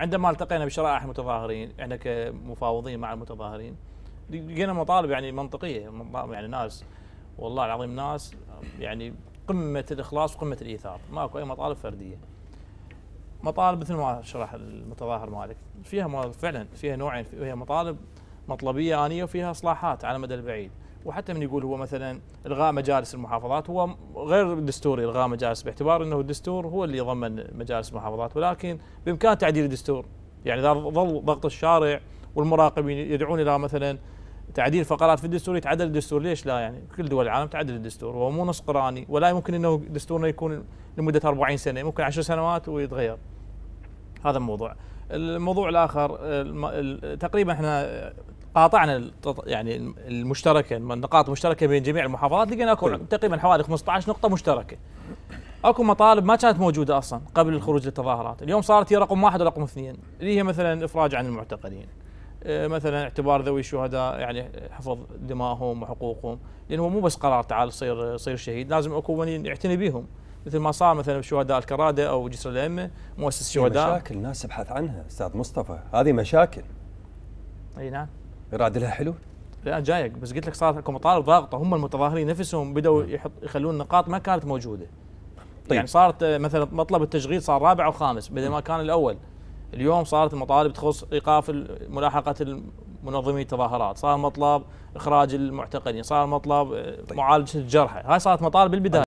عندما التقينا بشرائح المتظاهرين احنا كمفاوضين مع المتظاهرين لقينا مطالب يعني منطقيه يعني ناس والله العظيم ناس يعني قمه الاخلاص وقمه الايثار ماكو اي مطالب فرديه مطالب مثل ما شرح المتظاهر مالك فيها فعلا فيها نوعين فيها مطالب مطلبيه انيه وفيها اصلاحات على المدى البعيد وحتى من يقول هو مثلا الغاء مجالس المحافظات هو غير دستوري الغاء مجالس باعتبار انه الدستور هو اللي يضمن مجالس المحافظات ولكن بامكان تعديل الدستور يعني اذا ظل ضغط الشارع والمراقبين يدعون الى مثلا تعديل فقرات في الدستور يتعدل الدستور ليش لا يعني كل دول العالم تعدل الدستور وهو مو نص قراني ولا يمكن انه دستورنا يكون لمده 40 سنه ممكن 10 سنوات ويتغير هذا الموضوع الموضوع الاخر تقريبا احنا قاطعنا يعني المشتركه النقاط المشتركه بين جميع المحافظات لقينا اكو طيب. تقريبا حوالي 15 نقطه مشتركه اكو مطالب ما كانت موجوده اصلا قبل الخروج للتظاهرات، اليوم صارت هي رقم واحد ورقم اثنين، اللي هي مثلا افراج عن المعتقلين. آه، مثلا اعتبار ذوي الشهداء يعني حفظ دمائهم وحقوقهم، لانه مو بس قرار تعال صير صير شهيد، لازم اكو من يعتني بهم، مثل ما صار مثلا بشهداء الكراده او جسر الائمه، مؤسس الشهداء مشاكل الناس تبحث عنها استاذ مصطفى، هذه مشاكل. اي نعم. يراد لها حلول لا جايك بس قلت لك صارت اكو مطالب ضاغطه هم المتظاهرين نفسهم بداوا يخلون نقاط ما كانت موجوده طيب. يعني صارت آه، مثلا مطلب التشغيل صار رابع وخامس بدل ما كان الاول اليوم صارت المطالب تخص ايقاف ملاحقه منظمي التظاهرات صار مطلب اخراج المعتقلين صار مطلب آه، طيب. معالجه الجرحى هاي صارت مطالب بالبدايه